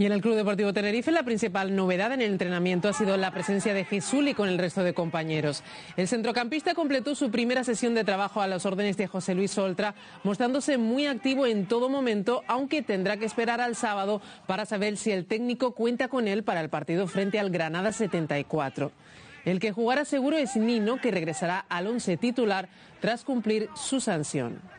Y en el Club Deportivo Tenerife la principal novedad en el entrenamiento ha sido la presencia de Gisuli con el resto de compañeros. El centrocampista completó su primera sesión de trabajo a las órdenes de José Luis Oltra, mostrándose muy activo en todo momento, aunque tendrá que esperar al sábado para saber si el técnico cuenta con él para el partido frente al Granada 74. El que jugará seguro es Nino, que regresará al once titular tras cumplir su sanción.